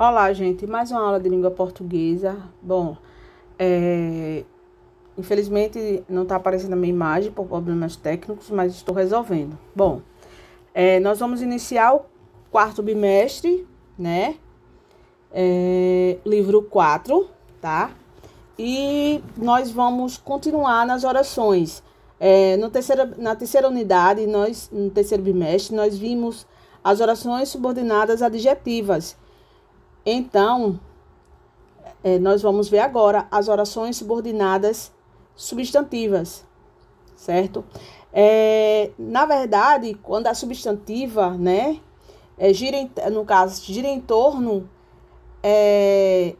Olá, gente. Mais uma aula de língua portuguesa. Bom, é... infelizmente não está aparecendo a minha imagem por problemas técnicos, mas estou resolvendo. Bom, é... nós vamos iniciar o quarto bimestre, né? É... Livro 4, tá? E nós vamos continuar nas orações. É, no terceira, na terceira unidade, nós, no terceiro bimestre, nós vimos as orações subordinadas adjetivas então, é, nós vamos ver agora as orações subordinadas substantivas, certo? É, na verdade, quando a substantiva, né, é, gira em, no caso, gira em torno é,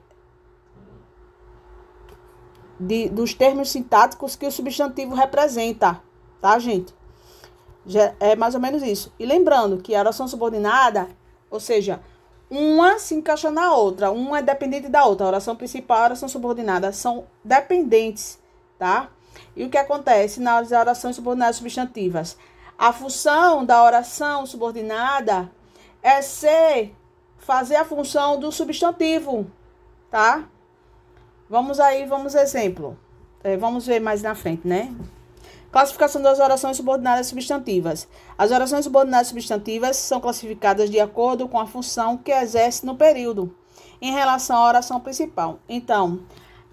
de, dos termos sintáticos que o substantivo representa, tá, gente? Já é mais ou menos isso. E lembrando que a oração subordinada, ou seja, uma se encaixa na outra, uma é dependente da outra. A oração principal, a oração subordinada são dependentes, tá? E o que acontece nas orações subordinadas substantivas? A função da oração subordinada é ser fazer a função do substantivo, tá? Vamos aí, vamos exemplo. É, vamos ver mais na frente, né? Classificação das orações subordinadas substantivas. As orações subordinadas substantivas são classificadas de acordo com a função que exerce no período em relação à oração principal. Então,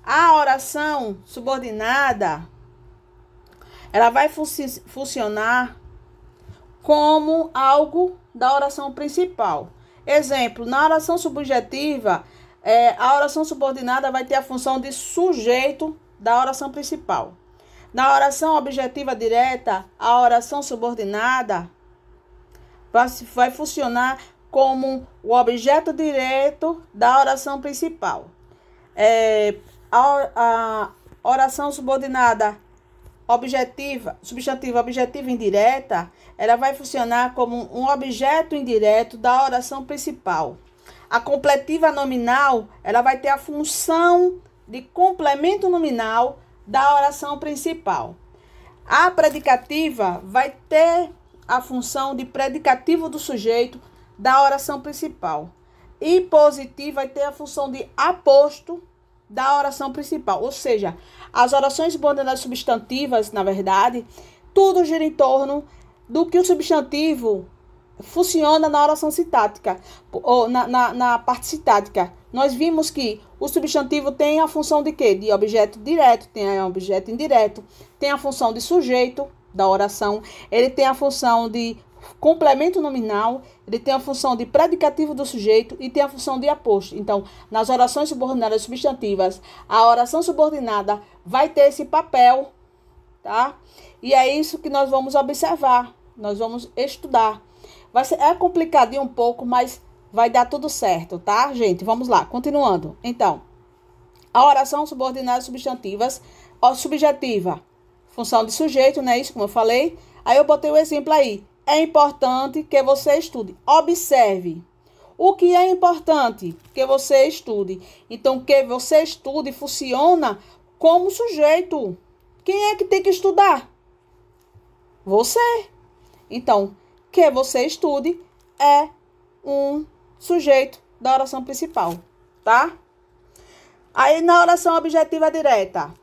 a oração subordinada ela vai fun funcionar como algo da oração principal. Exemplo, na oração subjetiva, é, a oração subordinada vai ter a função de sujeito da oração principal. Na oração objetiva direta, a oração subordinada vai funcionar como o objeto direto da oração principal. É, a, a oração subordinada objetiva, substantiva objetiva indireta, ela vai funcionar como um objeto indireto da oração principal. A completiva nominal, ela vai ter a função de complemento nominal da oração principal. A predicativa vai ter a função de predicativo do sujeito da oração principal. E positiva vai ter a função de aposto da oração principal. Ou seja, as orações subordinadas substantivas, na verdade, tudo gira em torno do que o substantivo funciona na oração citática, ou na, na, na, parte citática. Nós vimos que o substantivo tem a função de quê? De objeto direto, tem objeto indireto, tem a função de sujeito da oração, ele tem a função de complemento nominal, ele tem a função de predicativo do sujeito e tem a função de aposto. Então, nas orações subordinadas substantivas, a oração subordinada vai ter esse papel, tá? E é isso que nós vamos observar, nós vamos estudar. Vai ser, é complicadinho um pouco, mas vai dar tudo certo, tá, gente? Vamos lá, continuando. Então, a oração subordinada substantivas, ó, subjetiva, função de sujeito, né? Isso, como eu falei. Aí eu botei o um exemplo aí. É importante que você estude. Observe. O que é importante que você estude? Então, que você estude funciona como sujeito. Quem é que tem que estudar? Você. Então, que você estude é um sujeito da oração principal, tá? Aí na oração objetiva direta,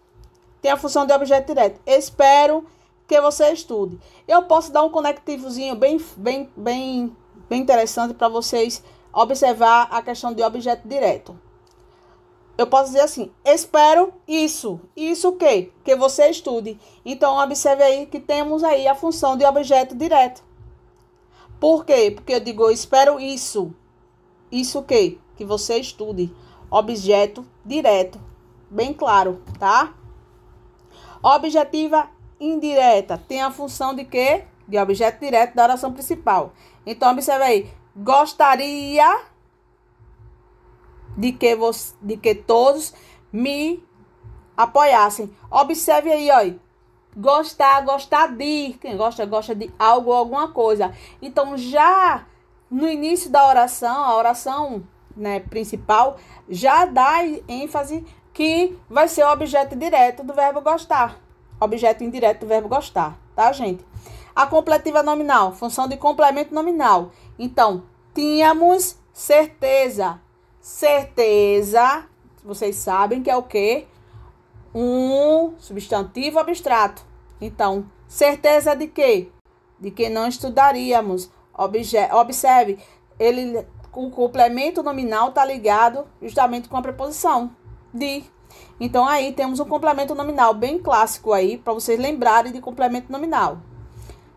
tem a função de objeto direto. Espero que você estude. Eu posso dar um conectivozinho bem, bem, bem, bem interessante para vocês observar a questão de objeto direto. Eu posso dizer assim: espero isso. Isso o quê? Que você estude. Então, observe aí que temos aí a função de objeto direto. Por quê? Porque eu digo, eu espero isso. Isso o quê? Que você estude. Objeto direto. Bem claro, tá? Objetiva indireta. Tem a função de quê? De objeto direto da oração principal. Então, observe aí. Gostaria de que, você, de que todos me apoiassem. Observe aí, ó. Gostar, gostar de. Quem gosta, gosta de algo, alguma coisa. Então, já no início da oração, a oração né, principal, já dá ênfase que vai ser o objeto direto do verbo gostar. Objeto indireto do verbo gostar, tá, gente? A completiva nominal, função de complemento nominal. Então, tínhamos certeza. Certeza, vocês sabem que é o quê? um substantivo abstrato. Então, certeza de quê? De que não estudaríamos. Obje observe, ele, o complemento nominal está ligado justamente com a preposição de. Então, aí temos um complemento nominal bem clássico aí, para vocês lembrarem de complemento nominal.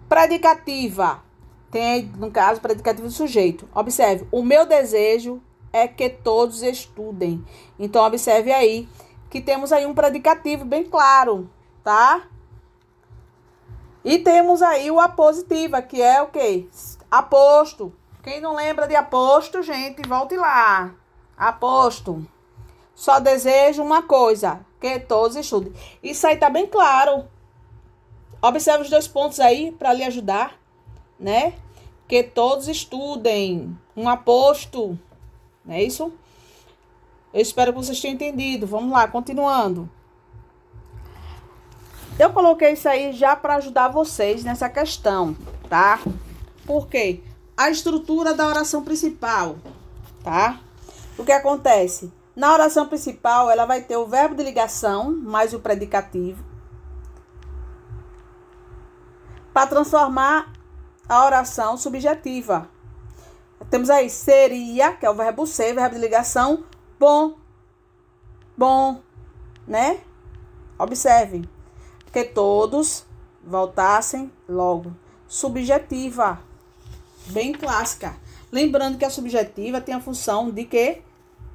Predicativa. Tem, no caso, predicativo do sujeito. Observe, o meu desejo é que todos estudem. Então, observe aí que temos aí um predicativo bem claro, tá? E temos aí o apositiva, que é o quê? Aposto. Quem não lembra de aposto, gente, volte lá. Aposto. Só desejo uma coisa, que todos estudem. Isso aí tá bem claro. Observe os dois pontos aí para lhe ajudar, né? Que todos estudem. Um aposto. Não é isso? Eu espero que vocês tenham entendido. Vamos lá, continuando. Eu coloquei isso aí já para ajudar vocês nessa questão, tá? Por quê? A estrutura da oração principal, tá? O que acontece? Na oração principal, ela vai ter o verbo de ligação mais o predicativo. Para transformar a oração subjetiva. Temos aí seria, que é o verbo ser, verbo de ligação, bom, bom, né? Observe. Que todos voltassem logo. Subjetiva, bem clássica. Lembrando que a subjetiva tem a função de quê?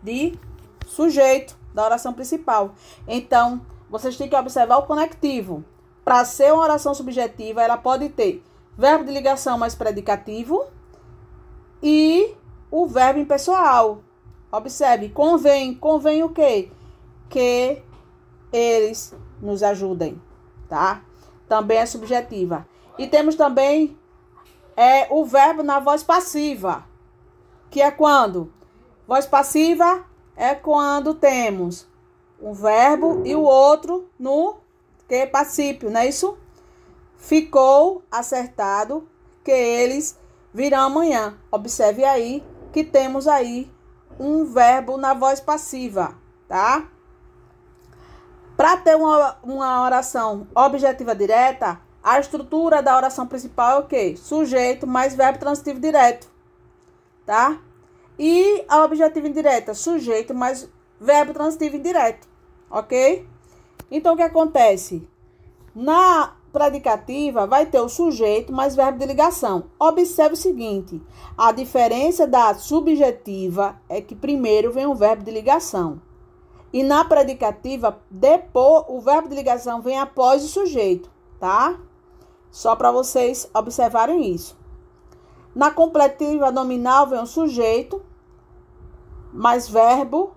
De sujeito da oração principal. Então, vocês têm que observar o conectivo. Para ser uma oração subjetiva, ela pode ter verbo de ligação mais predicativo e o verbo impessoal, Observe, convém, convém o quê? Que eles nos ajudem, tá? Também é subjetiva. E temos também é, o verbo na voz passiva, que é quando? Voz passiva é quando temos um verbo e o outro no que participio, não é isso? Ficou acertado que eles virão amanhã. Observe aí que temos aí um verbo na voz passiva, tá? Para ter uma, uma oração objetiva direta, a estrutura da oração principal é o quê? Sujeito mais verbo transitivo direto, tá? E a objetiva indireta, sujeito mais verbo transitivo indireto, ok? Então, o que acontece? Na predicativa vai ter o sujeito mais verbo de ligação. Observe o seguinte: a diferença da subjetiva é que primeiro vem o verbo de ligação. E na predicativa, depois o verbo de ligação vem após o sujeito, tá? Só para vocês observarem isso. Na completiva nominal vem o sujeito mais verbo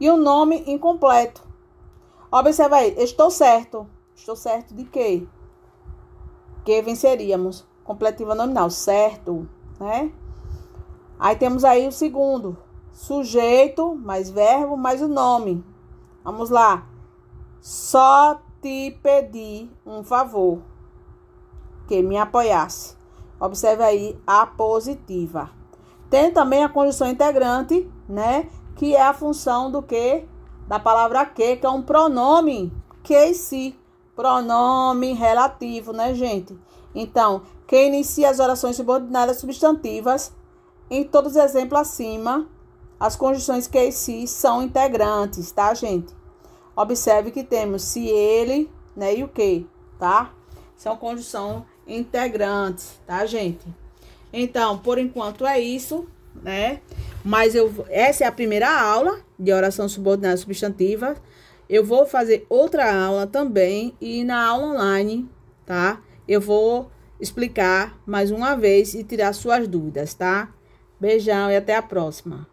e o nome incompleto. Observe aí, estou certo. Estou certo de que Que venceríamos. Completiva nominal, certo, né? Aí temos aí o segundo. Sujeito, mais verbo, mais o nome. Vamos lá. Só te pedi um favor. Que me apoiasse. Observe aí a positiva. Tem também a conjunção integrante, né? Que é a função do que? Da palavra que, que é um pronome que é e se. Si. Pronome relativo, né, gente? Então, quem inicia as orações subordinadas substantivas, em todos os exemplos acima, as conjunções que se são integrantes, tá, gente? Observe que temos se ele, né, e o que, tá? São conjunção integrantes, tá, gente? Então, por enquanto é isso, né? Mas eu essa é a primeira aula de oração subordinada substantiva. Eu vou fazer outra aula também e na aula online, tá? Eu vou explicar mais uma vez e tirar suas dúvidas, tá? Beijão e até a próxima.